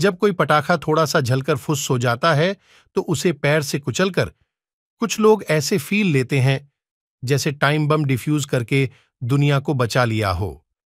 जब कोई पटाखा थोड़ा सा झलकर फुस हो जाता है तो उसे पैर से कुचलकर कुछ लोग ऐसे फील लेते हैं जैसे टाइम बम डिफ्यूज करके दुनिया को बचा लिया हो